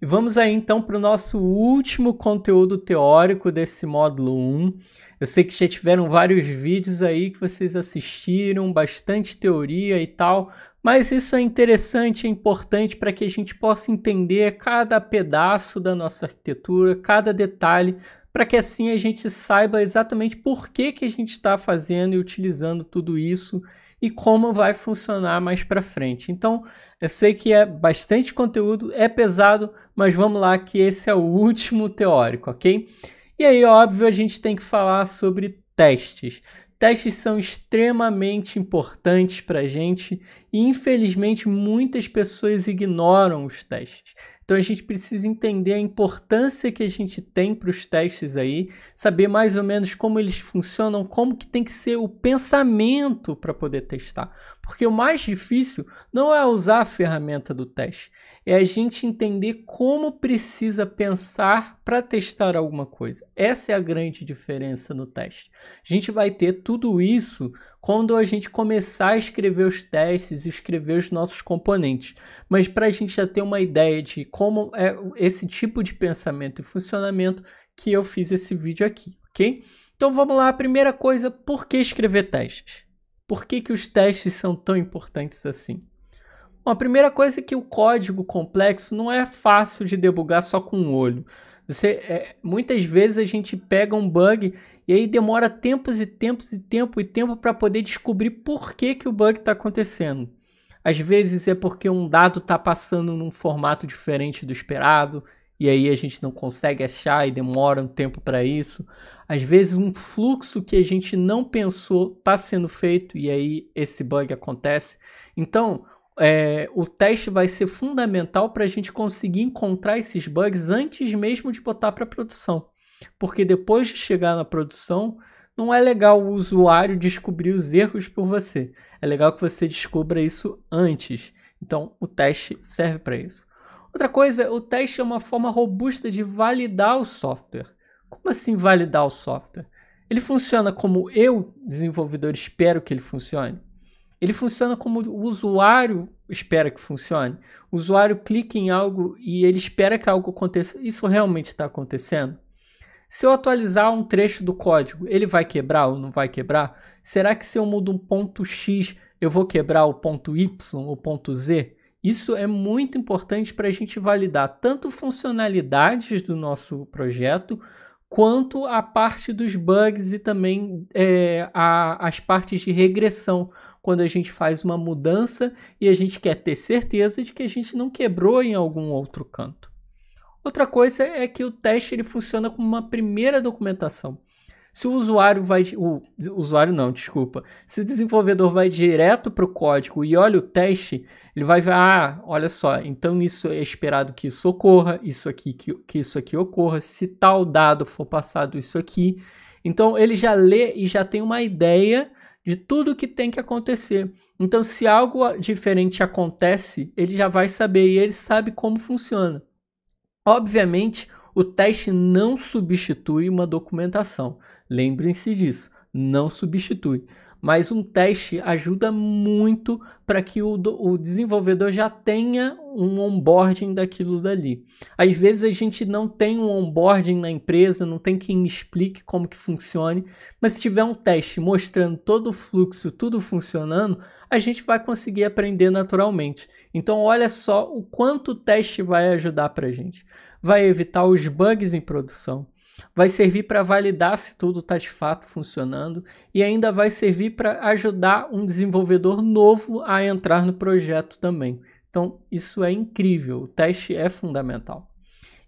E vamos aí então para o nosso último conteúdo teórico desse módulo 1. Eu sei que já tiveram vários vídeos aí que vocês assistiram, bastante teoria e tal, mas isso é interessante, é importante para que a gente possa entender cada pedaço da nossa arquitetura, cada detalhe, para que assim a gente saiba exatamente por que, que a gente está fazendo e utilizando tudo isso e como vai funcionar mais para frente. Então, eu sei que é bastante conteúdo, é pesado, mas vamos lá que esse é o último teórico, ok? E aí, óbvio, a gente tem que falar sobre testes. Testes são extremamente importantes para a gente e, infelizmente, muitas pessoas ignoram os testes. Então a gente precisa entender a importância que a gente tem para os testes aí, saber mais ou menos como eles funcionam, como que tem que ser o pensamento para poder testar. Porque o mais difícil não é usar a ferramenta do teste, é a gente entender como precisa pensar para testar alguma coisa. Essa é a grande diferença no teste. A gente vai ter tudo isso quando a gente começar a escrever os testes e escrever os nossos componentes. Mas para a gente já ter uma ideia de como é esse tipo de pensamento e funcionamento que eu fiz esse vídeo aqui, ok? Então vamos lá, a primeira coisa, por que escrever testes? Por que, que os testes são tão importantes assim? Bom, a primeira coisa é que o código complexo não é fácil de debugar só com o um olho. Você, é, muitas vezes a gente pega um bug e aí demora tempos e tempos e tempo e tempo para poder descobrir por que, que o bug está acontecendo. Às vezes é porque um dado está passando num formato diferente do esperado, e aí a gente não consegue achar e demora um tempo para isso. Às vezes um fluxo que a gente não pensou está sendo feito e aí esse bug acontece. Então é, o teste vai ser fundamental para a gente conseguir encontrar esses bugs antes mesmo de botar para produção, porque depois de chegar na produção não é legal o usuário descobrir os erros por você. É legal que você descubra isso antes. Então, o teste serve para isso. Outra coisa, o teste é uma forma robusta de validar o software. Como assim validar o software? Ele funciona como eu, desenvolvedor, espero que ele funcione? Ele funciona como o usuário espera que funcione? O usuário clica em algo e ele espera que algo aconteça. Isso realmente está acontecendo? Se eu atualizar um trecho do código, ele vai quebrar ou não vai quebrar? Será que se eu mudo um ponto X, eu vou quebrar o ponto Y ou ponto Z? Isso é muito importante para a gente validar tanto funcionalidades do nosso projeto, quanto a parte dos bugs e também é, a, as partes de regressão, quando a gente faz uma mudança e a gente quer ter certeza de que a gente não quebrou em algum outro canto. Outra coisa é que o teste ele funciona como uma primeira documentação. Se o usuário vai. O, usuário não, desculpa. Se o desenvolvedor vai direto para o código e olha o teste, ele vai ver, ah, olha só, então isso é esperado que isso ocorra, isso aqui, que, que isso aqui ocorra, se tal dado for passado isso aqui. Então ele já lê e já tem uma ideia de tudo que tem que acontecer. Então, se algo diferente acontece, ele já vai saber e ele sabe como funciona. Obviamente, o teste não substitui uma documentação. Lembrem-se disso, não substitui. Mas um teste ajuda muito para que o, o, desenvolvedor já tenha um onboarding daquilo dali. Às vezes a gente não tem um onboarding na empresa, não tem quem explique como que funcione, mas se tiver um teste mostrando todo o fluxo, tudo funcionando, a gente vai conseguir aprender naturalmente. Então olha só o quanto o teste vai ajudar para a gente vai evitar os bugs em produção, vai servir para validar se tudo está de fato funcionando e ainda vai servir para ajudar um desenvolvedor novo a entrar no projeto também. Então, isso é incrível, o teste é fundamental.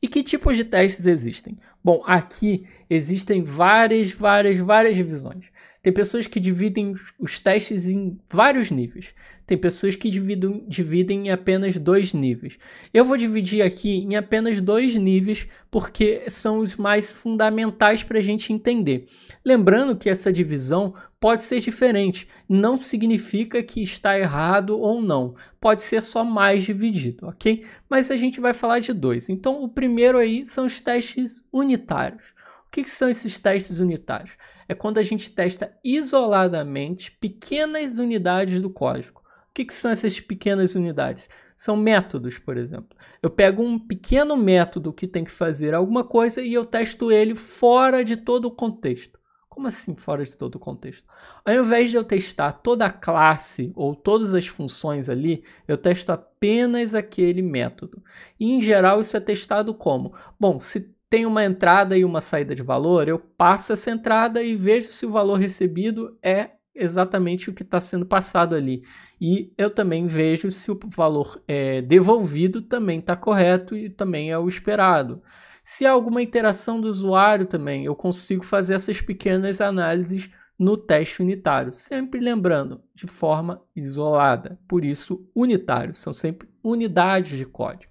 E que tipos de testes existem? Bom, aqui existem várias, várias, várias visões. Tem pessoas que dividem os testes em vários níveis. Tem pessoas que dividem, dividem em apenas dois níveis. Eu vou dividir aqui em apenas dois níveis porque são os mais fundamentais para a gente entender. Lembrando que essa divisão pode ser diferente, não significa que está errado ou não. Pode ser só mais dividido, ok? Mas a gente vai falar de dois. Então, o primeiro aí são os testes unitários. O que, que são esses testes unitários? é quando a gente testa isoladamente pequenas unidades do código. O que, que são essas pequenas unidades? São métodos, por exemplo. Eu pego um pequeno método que tem que fazer alguma coisa e eu testo ele fora de todo o contexto. Como assim fora de todo o contexto? Ao invés de eu testar toda a classe ou todas as funções ali, eu testo apenas aquele método. E em geral isso é testado como? Bom, se tem uma entrada e uma saída de valor, eu passo essa entrada e vejo se o valor recebido é exatamente o que está sendo passado ali. E eu também vejo se o valor é, devolvido também está correto e também é o esperado. Se há alguma interação do usuário também, eu consigo fazer essas pequenas análises no teste unitário, sempre lembrando, de forma isolada. Por isso, unitário, são sempre unidades de código.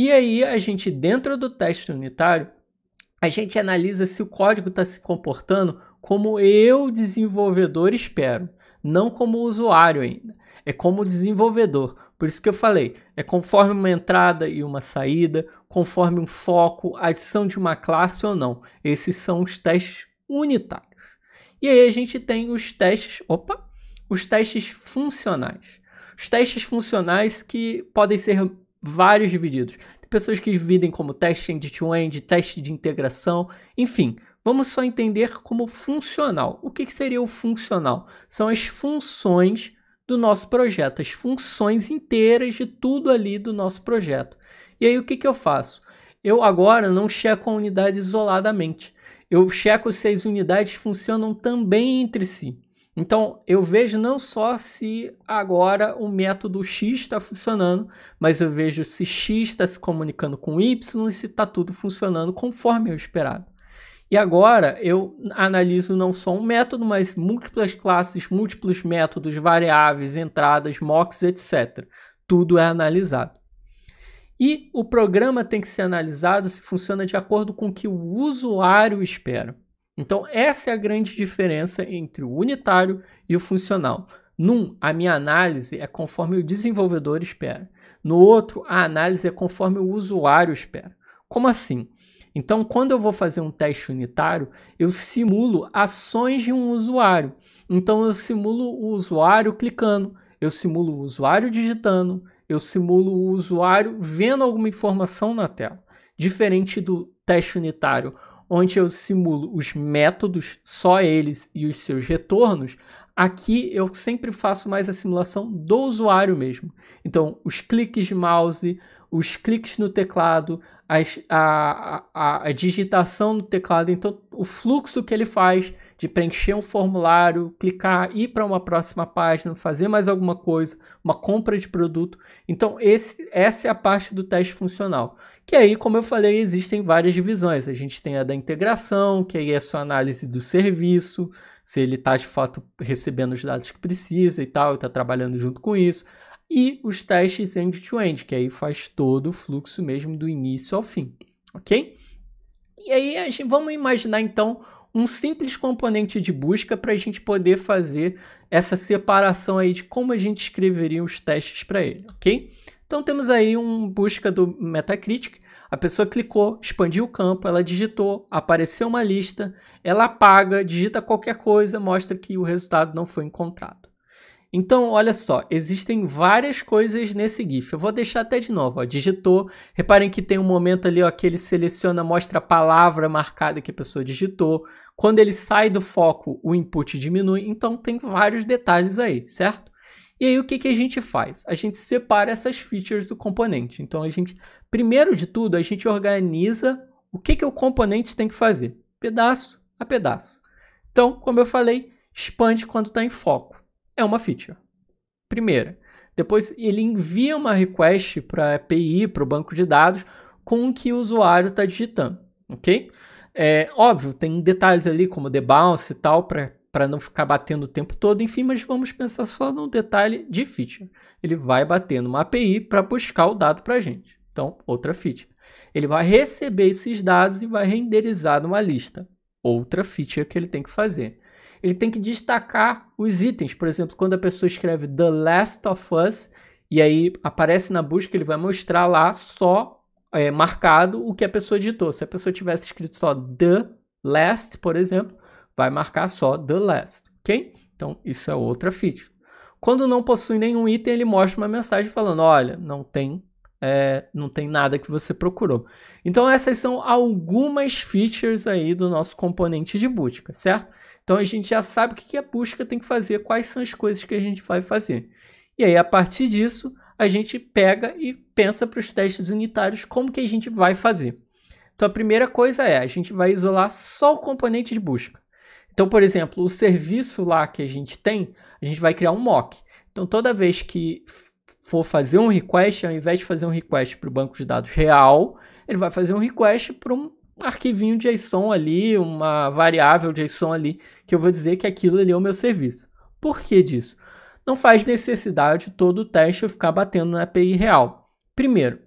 E aí a gente, dentro do teste unitário, a gente analisa se o código está se comportando como eu, desenvolvedor, espero, não como usuário ainda. É como desenvolvedor. Por isso que eu falei, é conforme uma entrada e uma saída, conforme um foco, adição de uma classe ou não. Esses são os testes unitários. E aí a gente tem os testes, opa, os testes funcionais. Os testes funcionais que podem ser vários divididos. Tem pessoas que dividem como teste end-to-end, teste de integração, enfim. Vamos só entender como funcional. O que, que seria o funcional? São as funções do nosso projeto, as funções inteiras de tudo ali do nosso projeto. E aí o que, que eu faço? Eu agora não checo a unidade isoladamente. Eu checo se as unidades funcionam também entre si. Então, eu vejo não só se agora o método X está funcionando, mas eu vejo se X está se comunicando com Y e se está tudo funcionando conforme eu esperava. E agora eu analiso não só um método, mas múltiplas classes, múltiplos métodos, variáveis, entradas, mocks, etc. Tudo é analisado. E o programa tem que ser analisado se funciona de acordo com o que o usuário espera. Então, essa é a grande diferença entre o unitário e o funcional. Num, a minha análise é conforme o desenvolvedor espera. No outro, a análise é conforme o usuário espera. Como assim? Então, quando eu vou fazer um teste unitário, eu simulo ações de um usuário. Então, eu simulo o usuário clicando, eu simulo o usuário digitando, eu simulo o usuário vendo alguma informação na tela. Diferente do teste unitário, onde eu simulo os métodos, só eles e os seus retornos, aqui eu sempre faço mais a simulação do usuário mesmo. Então, os cliques de mouse, os cliques no teclado, as, a, a, a digitação no teclado, então o fluxo que ele faz de preencher um formulário, clicar, ir para uma próxima página, fazer mais alguma coisa, uma compra de produto. Então, esse, essa é a parte do teste funcional. Que aí, como eu falei, existem várias divisões. A gente tem a da integração, que aí é sua análise do serviço, se ele está de fato recebendo os dados que precisa e tal, está trabalhando junto com isso. E os testes end-to-end, -end, que aí faz todo o fluxo mesmo do início ao fim, ok? E aí, gente, vamos imaginar então um simples componente de busca para a gente poder fazer essa separação aí de como a gente escreveria os testes para ele, ok? Então temos aí um busca do Metacritic. A pessoa clicou, expandiu o campo, ela digitou, apareceu uma lista, ela apaga, digita qualquer coisa, mostra que o resultado não foi encontrado. Então, olha só, existem várias coisas nesse GIF. Eu vou deixar até de novo, ó, digitou. Reparem que tem um momento ali ó, que ele seleciona, mostra a palavra marcada que a pessoa digitou. Quando ele sai do foco, o input diminui. Então, tem vários detalhes aí, certo? E aí, o que, que a gente faz? A gente separa essas features do componente. Então, a gente, primeiro de tudo, a gente organiza o que, que o componente tem que fazer, pedaço a pedaço. Então, como eu falei, expande quando está em foco é uma feature. Primeira. Depois ele envia uma request para a API, para o banco de dados, com o que o usuário está digitando, ok? É óbvio, tem detalhes ali como debounce e tal, para não ficar batendo o tempo todo, enfim, mas vamos pensar só no detalhe de feature. Ele vai bater numa API para buscar o dado para a gente. Então, outra feature. Ele vai receber esses dados e vai renderizar numa lista. Outra feature que ele tem que fazer ele tem que destacar os itens. Por exemplo, quando a pessoa escreve The Last of Us, e aí aparece na busca, ele vai mostrar lá só é, marcado o que a pessoa digitou. Se a pessoa tivesse escrito só The Last, por exemplo, vai marcar só The Last, ok? Então, isso é outra feature. Quando não possui nenhum item, ele mostra uma mensagem falando: olha, não tem, é, não tem nada que você procurou. Então, essas são algumas features aí do nosso componente de busca, certo? Então a gente já sabe o que a busca tem que fazer, quais são as coisas que a gente vai fazer. E aí, a partir disso, a gente pega e pensa para os testes unitários como que a gente vai fazer. Então a primeira coisa é, a gente vai isolar só o componente de busca. Então, por exemplo, o serviço lá que a gente tem, a gente vai criar um mock. Então, toda vez que for fazer um request, ao invés de fazer um request para o banco de dados real, ele vai fazer um request para um um arquivinho JSON ali, uma variável de JSON ali, que eu vou dizer que aquilo ali é o meu serviço. Por que disso? Não faz necessidade todo o teste eu ficar batendo na API real. Primeiro,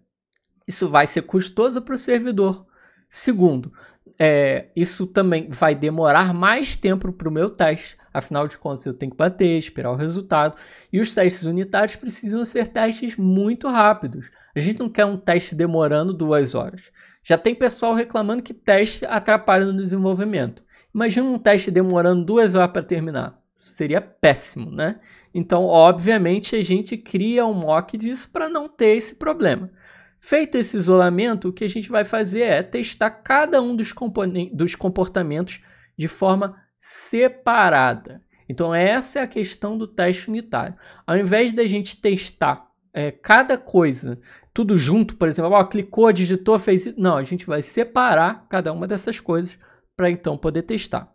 isso vai ser custoso para o servidor. Segundo, é, isso também vai demorar mais tempo para o meu teste. Afinal de contas, eu tenho que bater, esperar o resultado. E os testes unitários precisam ser testes muito rápidos. A gente não quer um teste demorando duas horas. Já tem pessoal reclamando que teste atrapalha no desenvolvimento. Imagina um teste demorando duas horas para terminar. Seria péssimo, né? Então, obviamente, a gente cria um mock disso para não ter esse problema. Feito esse isolamento, o que a gente vai fazer é testar cada um dos, dos comportamentos de forma separada. Então, essa é a questão do teste unitário. Ao invés da gente testar é, cada coisa, tudo junto, por exemplo, ó, clicou, digitou, fez isso. Não, a gente vai separar cada uma dessas coisas para então poder testar.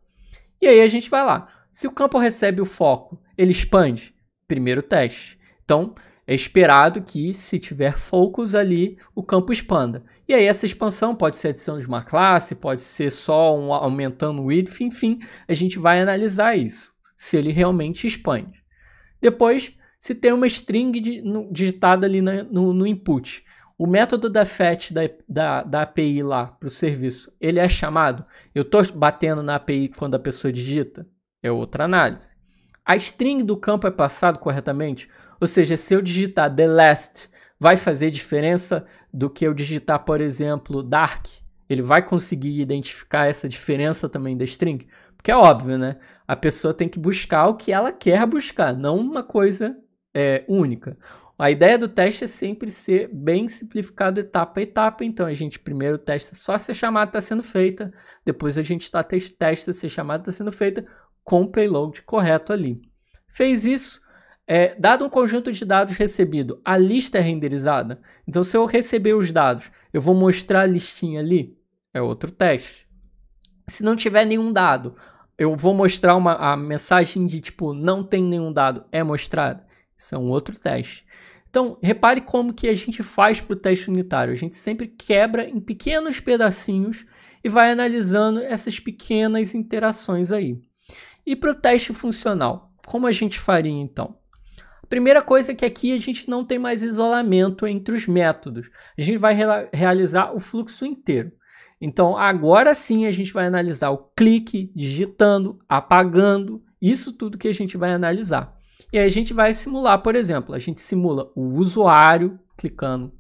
E aí a gente vai lá. Se o campo recebe o foco, ele expande? Primeiro teste. Então, é esperado que, se tiver focos ali, o campo expanda. E aí, essa expansão pode ser adição de uma classe, pode ser só um, aumentando o width, enfim, a gente vai analisar isso, se ele realmente expande. Depois, se tem uma string digitada ali no, no, input. O método da fetch da, da, da API lá para o serviço, ele é chamado? Eu estou batendo na API quando a pessoa digita? É outra análise. A string do campo é passado corretamente? Ou seja, se eu digitar the last, vai fazer diferença do que eu digitar, por exemplo, dark? Ele vai conseguir identificar essa diferença também da string? Porque é óbvio, né? A pessoa tem que buscar o que ela quer buscar, não uma coisa é, única. A ideia do teste é sempre ser bem simplificado etapa a etapa. Então a gente primeiro testa só se a chamada está sendo feita, depois a gente tá te testa se a chamada está sendo feita com o payload correto ali. Fez isso, é, dado um conjunto de dados recebido, a lista é renderizada. Então se eu receber os dados, eu vou mostrar a listinha ali, é outro teste. Se não tiver nenhum dado, eu vou mostrar uma, a mensagem de tipo não tem nenhum dado, é mostrada. Isso é um outro teste. Então, repare como que a gente faz para o teste unitário. A gente sempre quebra em pequenos pedacinhos e vai analisando essas pequenas interações aí. E para o teste funcional, como a gente faria então? A primeira coisa é que aqui a gente não tem mais isolamento entre os métodos. A gente vai realizar o fluxo inteiro. Então, agora sim a gente vai analisar o clique, digitando, apagando, isso tudo que a gente vai analisar. E aí a gente vai simular, por exemplo, a gente simula o usuário clicando,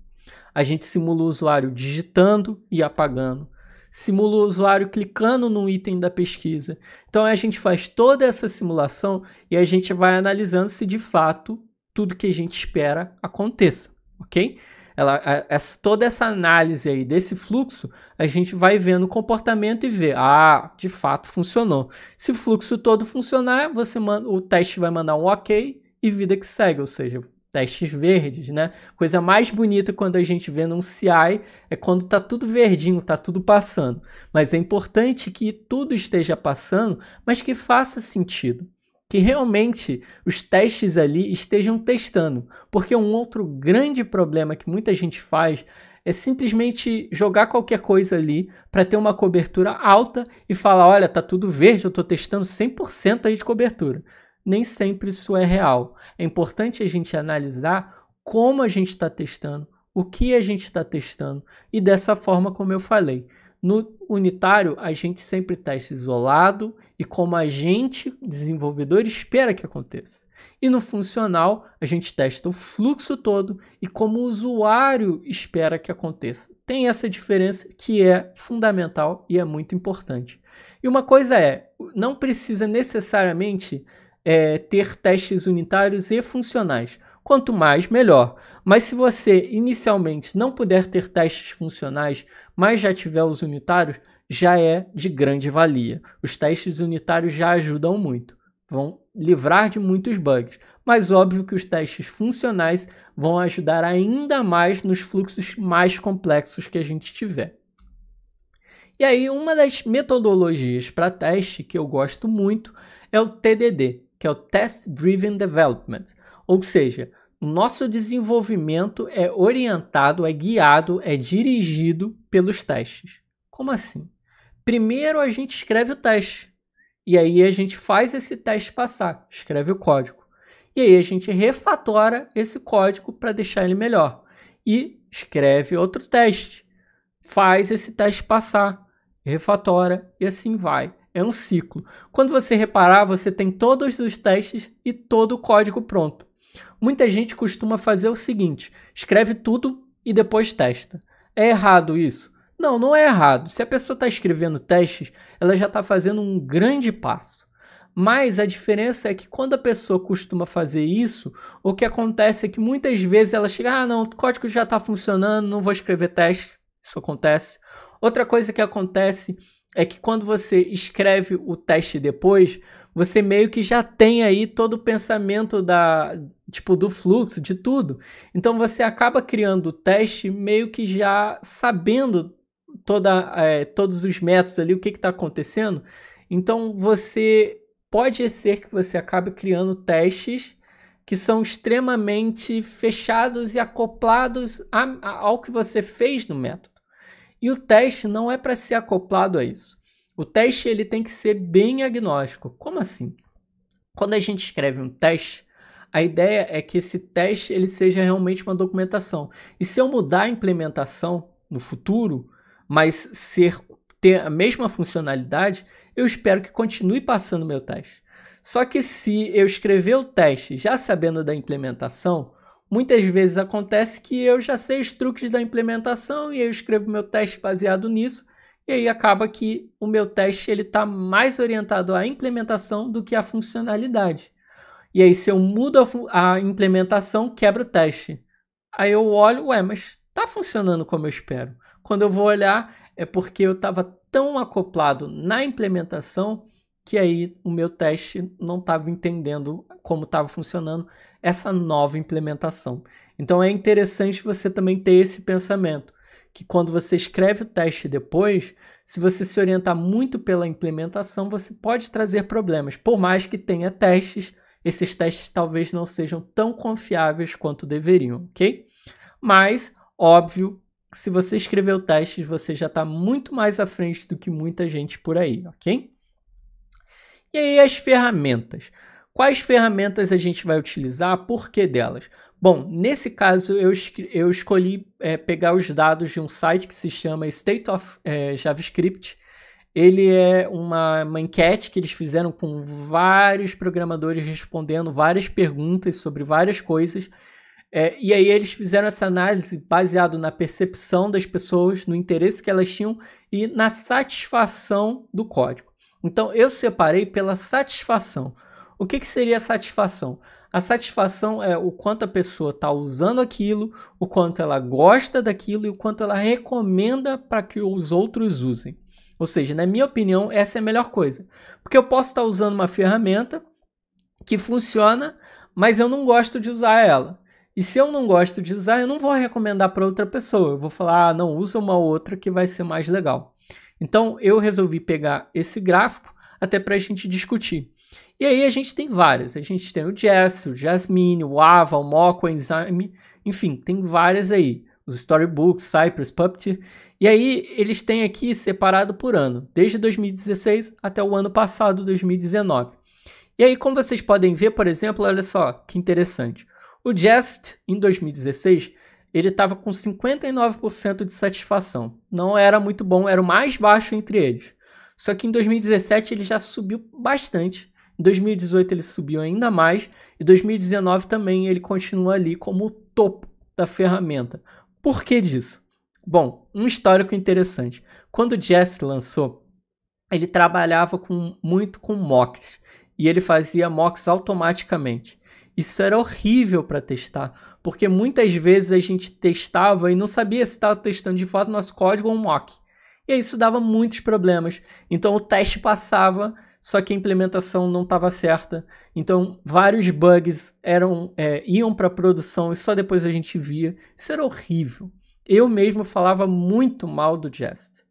a gente simula o usuário digitando e apagando, simula o usuário clicando no item da pesquisa. Então a gente faz toda essa simulação e a gente vai analisando se de fato tudo que a gente espera aconteça, ok? Ela, essa, toda essa análise aí desse fluxo, a gente vai vendo o comportamento e vê, ah, de fato funcionou. Se o fluxo todo funcionar, você manda, o teste vai mandar um ok e vida que segue, ou seja, testes verdes, né? Coisa mais bonita quando a gente vê num CI é quando tá tudo verdinho, tá tudo passando. Mas é importante que tudo esteja passando, mas que faça sentido que realmente os testes ali estejam testando, porque um outro grande problema que muita gente faz é simplesmente jogar qualquer coisa ali para ter uma cobertura alta e falar, olha, tá tudo verde, eu estou testando 100% aí de cobertura. Nem sempre isso é real. É importante a gente analisar como a gente está testando, o que a gente está testando e dessa forma, como eu falei, no unitário, a gente sempre testa tá isolado e como a gente, desenvolvedor, espera que aconteça. E no funcional, a gente testa o fluxo todo e como o usuário espera que aconteça. Tem essa diferença que é fundamental e é muito importante. E uma coisa é, não precisa necessariamente é, ter testes unitários e funcionais quanto mais melhor. Mas se você inicialmente não puder ter testes funcionais, mas já tiver os unitários, já é de grande valia. Os testes unitários já ajudam muito, vão livrar de muitos bugs. Mas óbvio que os testes funcionais vão ajudar ainda mais nos fluxos mais complexos que a gente tiver. E aí, uma das metodologias para teste que eu gosto muito é o TDD, que é o Test Driven Development. Ou seja, nosso desenvolvimento é orientado, é guiado, é dirigido pelos testes. Como assim? Primeiro a gente escreve o teste. E aí a gente faz esse teste passar, escreve o código. E aí a gente refatora esse código para deixar ele melhor. E escreve outro teste. Faz esse teste passar, refatora e assim vai. É um ciclo. Quando você reparar, você tem todos os testes e todo o código pronto. Muita gente costuma fazer o seguinte: escreve tudo e depois testa. É errado isso? Não, não é errado. Se a pessoa está escrevendo testes, ela já está fazendo um grande passo. Mas a diferença é que quando a pessoa costuma fazer isso, o que acontece é que muitas vezes ela chega: ah, não, o código já está funcionando, não vou escrever teste. Isso acontece. Outra coisa que acontece é que quando você escreve o teste depois, você meio que já tem aí todo o pensamento da tipo do fluxo, de tudo. Então você acaba criando o teste meio que já sabendo toda, é, todos os métodos ali, o que está acontecendo. Então você pode ser que você acabe criando testes que são extremamente fechados e acoplados a, a, ao que você fez no método. E o teste não é para ser acoplado a isso. O teste ele tem que ser bem agnóstico. Como assim? Quando a gente escreve um teste, a ideia é que esse teste ele seja realmente uma documentação. E se eu mudar a implementação no futuro, mas ser ter a mesma funcionalidade, eu espero que continue passando meu teste. Só que se eu escrever o teste já sabendo da implementação, muitas vezes acontece que eu já sei os truques da implementação e eu escrevo meu teste baseado nisso e aí acaba que o meu teste ele está mais orientado à implementação do que à funcionalidade. E aí se eu mudo a, a implementação, quebra o teste. Aí eu olho, ué, mas tá funcionando como eu espero. Quando eu vou olhar, é porque eu estava tão acoplado na implementação que aí o meu teste não estava entendendo como estava funcionando essa nova implementação. Então é interessante você também ter esse pensamento que quando você escreve o teste depois, se você se orientar muito pela implementação, você pode trazer problemas. Por mais que tenha testes, esses testes talvez não sejam tão confiáveis quanto deveriam, ok? Mas, óbvio, se você escreveu testes, você já está muito mais à frente do que muita gente por aí, ok? E aí as ferramentas. Quais ferramentas a gente vai utilizar? Por que delas? Bom, nesse caso eu, eu escolhi é, pegar os dados de um site que se chama State of é, JavaScript. Ele é uma, uma enquete que eles fizeram com vários programadores respondendo várias perguntas sobre várias coisas. É, e aí eles fizeram essa análise baseado na percepção das pessoas, no interesse que elas tinham e na satisfação do código. Então eu separei pela satisfação. O que, que seria satisfação? A satisfação é o quanto a pessoa está usando aquilo, o quanto ela gosta daquilo e o quanto ela recomenda para que os outros usem. Ou seja, na minha opinião, essa é a melhor coisa. Porque eu posso estar tá usando uma ferramenta que funciona, mas eu não gosto de usar ela. E se eu não gosto de usar, eu não vou recomendar para outra pessoa. Eu vou falar, ah, não, usa uma outra que vai ser mais legal. Então, eu resolvi pegar esse gráfico até para a gente discutir. E aí a gente tem várias. A gente tem o Jess, o Jasmine, o Ava, o Moco, o Enzyme, enfim, tem várias aí. Os Storybooks, Cypress, Puppeteer. E aí eles têm aqui separado por ano, desde 2016 até o ano passado, 2019. E aí, como vocês podem ver, por exemplo, olha só que interessante. O Jest, em 2016, ele estava com 59% de satisfação. Não era muito bom, era o mais baixo entre eles. Só que em 2017 ele já subiu bastante em 2018 ele subiu ainda mais e 2019 também ele continua ali como o topo da ferramenta. Por que disso? Bom, um histórico interessante. Quando o Jesse lançou, ele trabalhava com, muito com mocks e ele fazia mocks automaticamente. Isso era horrível para testar, porque muitas vezes a gente testava e não sabia se estava testando de fato nosso código ou um mock. E isso dava muitos problemas. Então o teste passava só que a implementação não estava certa. Então, vários bugs eram é, iam para produção e só depois a gente via. Isso era horrível. Eu mesmo falava muito mal do Jest.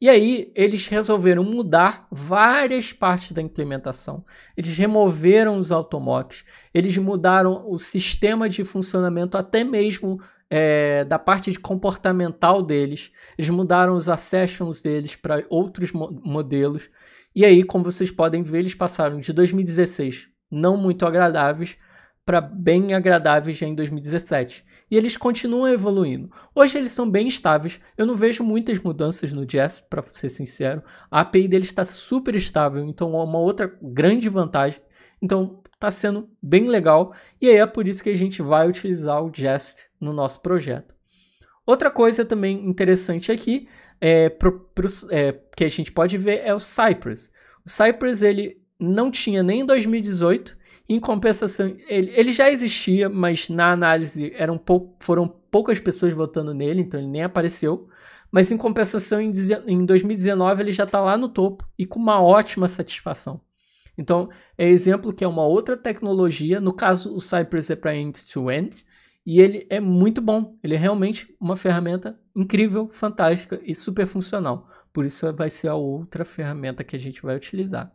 E aí, eles resolveram mudar várias partes da implementação. Eles removeram os automocks, eles mudaram o sistema de funcionamento, até mesmo é, da parte de comportamental deles. Eles mudaram os accessions deles para outros mo modelos. E aí, como vocês podem ver, eles passaram de 2016 não muito agradáveis para bem agradáveis já em 2017. E eles continuam evoluindo. Hoje eles são bem estáveis. Eu não vejo muitas mudanças no Jest, para ser sincero. A API deles está super estável, então é uma outra grande vantagem. Então está sendo bem legal e aí é por isso que a gente vai utilizar o Jest no nosso projeto. Outra coisa também interessante aqui é, pro, pro, é, que a gente pode ver é o Cypress. O Cypress ele não tinha nem em 2018, em compensação, ele, ele já existia, mas na análise eram pou, foram poucas pessoas votando nele, então ele nem apareceu. Mas em compensação, em, em 2019 ele já está lá no topo e com uma ótima satisfação. Então, é exemplo que é uma outra tecnologia, no caso o Cypress é para end-to-end, e ele é muito bom. Ele é realmente uma ferramenta incrível, fantástica e super funcional. Por isso vai ser a outra ferramenta que a gente vai utilizar.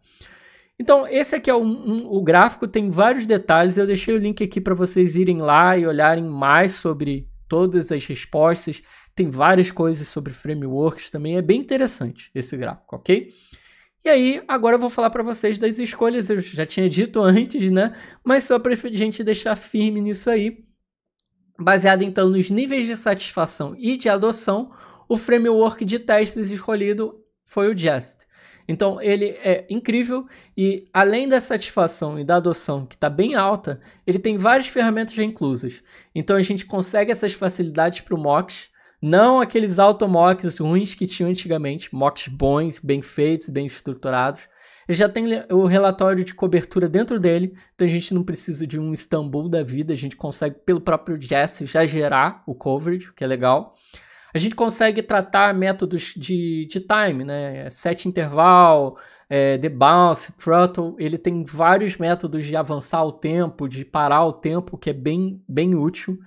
Então, esse aqui é um, o gráfico, tem vários detalhes. Eu deixei o link aqui para vocês irem lá e olharem mais sobre todas as respostas. Tem várias coisas sobre frameworks também. É bem interessante esse gráfico, ok? E aí, agora eu vou falar para vocês das escolhas. Eu já tinha dito antes, né? Mas só para a gente deixar firme nisso aí Baseado então nos níveis de satisfação e de adoção, o framework de testes escolhido foi o Jest. Então ele é incrível e além da satisfação e da adoção que está bem alta, ele tem várias ferramentas já inclusas. Então a gente consegue essas facilidades para o Mox, não aqueles automocks ruins que tinham antigamente, mocks bons, bem feitos, bem estruturados, ele já tem o relatório de cobertura dentro dele, então a gente não precisa de um Istanbul da vida, a gente consegue pelo próprio Jesse já gerar o coverage, o que é legal. A gente consegue tratar métodos de, de time, né? Set interval, é, the bounce, throttle, ele tem vários métodos de avançar o tempo, de parar o tempo, que é bem, bem útil.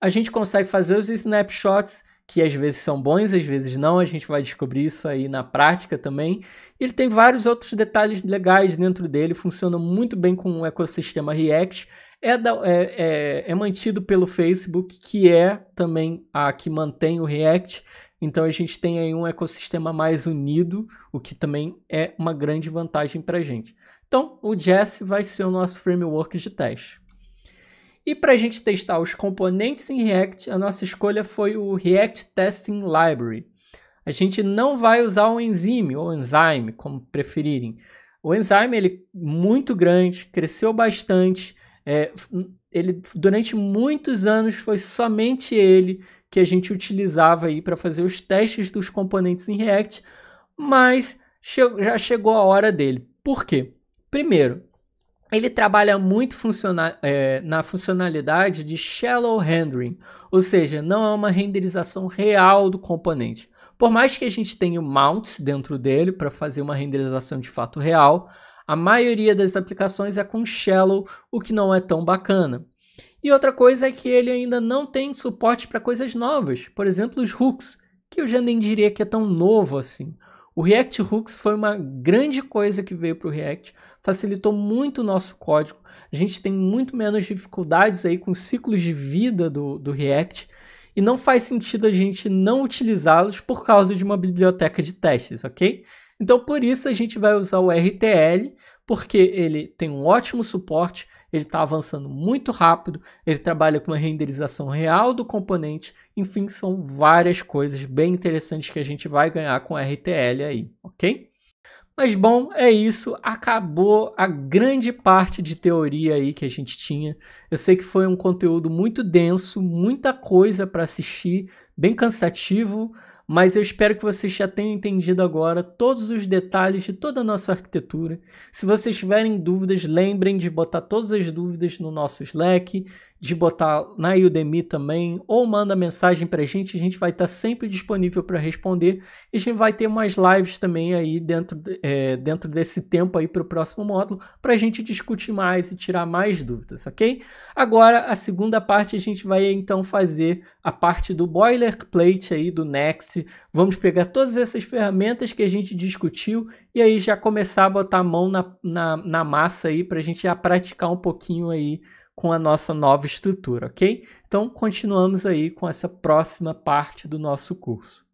A gente consegue fazer os snapshots que às vezes são bons, às vezes não, a gente vai descobrir isso aí na prática também. Ele tem vários outros detalhes legais dentro dele, funciona muito bem com o ecossistema React. É, da, é, é, é mantido pelo Facebook, que é também a que mantém o React. Então a gente tem aí um ecossistema mais unido, o que também é uma grande vantagem para a gente. Então o Jesse vai ser o nosso framework de teste. E para a gente testar os componentes em React, a nossa escolha foi o React Testing Library. A gente não vai usar o Enzime ou Enzyme, como preferirem. O Enzyme ele é muito grande, cresceu bastante. É, ele durante muitos anos foi somente ele que a gente utilizava aí para fazer os testes dos componentes em React, mas che já chegou a hora dele. Por quê? Primeiro, ele trabalha muito funciona é, na funcionalidade de shallow rendering, ou seja, não é uma renderização real do componente. Por mais que a gente tenha o mount dentro dele para fazer uma renderização de fato real, a maioria das aplicações é com shallow, o que não é tão bacana. E outra coisa é que ele ainda não tem suporte para coisas novas, por exemplo, os hooks, que eu já nem diria que é tão novo assim. O React Hooks foi uma grande coisa que veio para o React, facilitou muito o nosso código. A gente tem muito menos dificuldades aí com ciclos de vida do, do React e não faz sentido a gente não utilizá-los por causa de uma biblioteca de testes, ok? Então, por isso a gente vai usar o RTL, porque ele tem um ótimo suporte, ele está avançando muito rápido, ele trabalha com uma renderização real do componente, enfim, são várias coisas bem interessantes que a gente vai ganhar com o RTL aí, ok? Mas bom, é isso. Acabou a grande parte de teoria aí que a gente tinha. Eu sei que foi um conteúdo muito denso, muita coisa para assistir, bem cansativo, mas eu espero que vocês já tenham entendido agora todos os detalhes de toda a nossa arquitetura. Se vocês tiverem dúvidas, lembrem de botar todas as dúvidas no nosso Slack de botar na Udemy também, ou manda mensagem para a gente, a gente vai estar tá sempre disponível para responder. E a gente vai ter mais lives também aí dentro, é, dentro desse tempo aí para o próximo módulo, para a gente discutir mais e tirar mais dúvidas, ok? Agora, a segunda parte, a gente vai então fazer a parte do boilerplate aí do Next. Vamos pegar todas essas ferramentas que a gente discutiu e aí já começar a botar a mão na, na, na massa aí para a gente já praticar um pouquinho aí com a nossa nova estrutura, ok? Então, continuamos aí com essa próxima parte do nosso curso.